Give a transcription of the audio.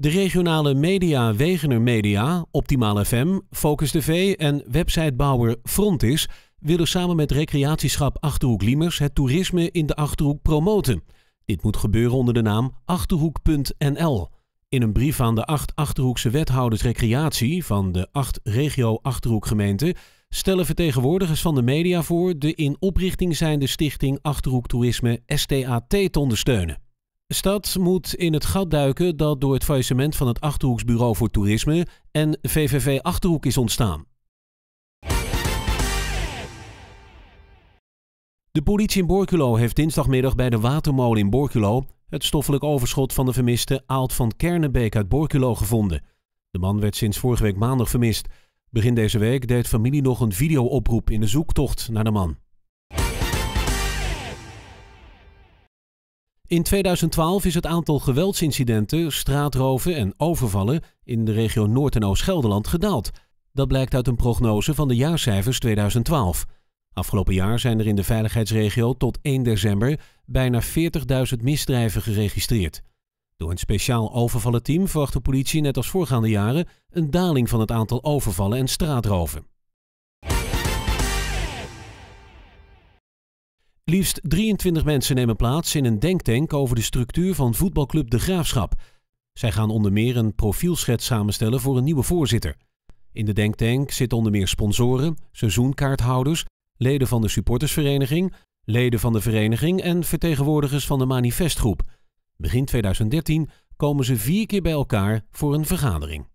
De regionale media Wegener Media, Optimaal FM, Focus TV en websitebouwer Frontis willen samen met recreatieschap Achterhoek Liemers het toerisme in de Achterhoek promoten. Dit moet gebeuren onder de naam achterhoek.nl. In een brief aan de acht Achterhoekse wethouders recreatie van de acht regio Achterhoekgemeenten stellen vertegenwoordigers van de media voor de in oprichting zijnde stichting Achterhoek Toerisme STAT te ondersteunen. Stad moet in het gat duiken dat door het faillissement van het Achterhoeksbureau voor Toerisme en VVV Achterhoek is ontstaan. De politie in Borculo heeft dinsdagmiddag bij de watermolen in Borculo het stoffelijk overschot van de vermiste Aalt van Kernebeek uit Borculo gevonden. De man werd sinds vorige week maandag vermist. Begin deze week deed familie nog een videooproep in de zoektocht naar de man. In 2012 is het aantal geweldsincidenten, straatroven en overvallen in de regio Noord- en Oost-Gelderland gedaald. Dat blijkt uit een prognose van de jaarcijfers 2012. Afgelopen jaar zijn er in de veiligheidsregio tot 1 december bijna 40.000 misdrijven geregistreerd. Door een speciaal overvallenteam verwacht de politie net als voorgaande jaren een daling van het aantal overvallen en straatroven. Liefst 23 mensen nemen plaats in een denktank over de structuur van voetbalclub De Graafschap. Zij gaan onder meer een profielschets samenstellen voor een nieuwe voorzitter. In de denktank zitten onder meer sponsoren, seizoenkaarthouders, leden van de supportersvereniging, leden van de vereniging en vertegenwoordigers van de manifestgroep. Begin 2013 komen ze vier keer bij elkaar voor een vergadering.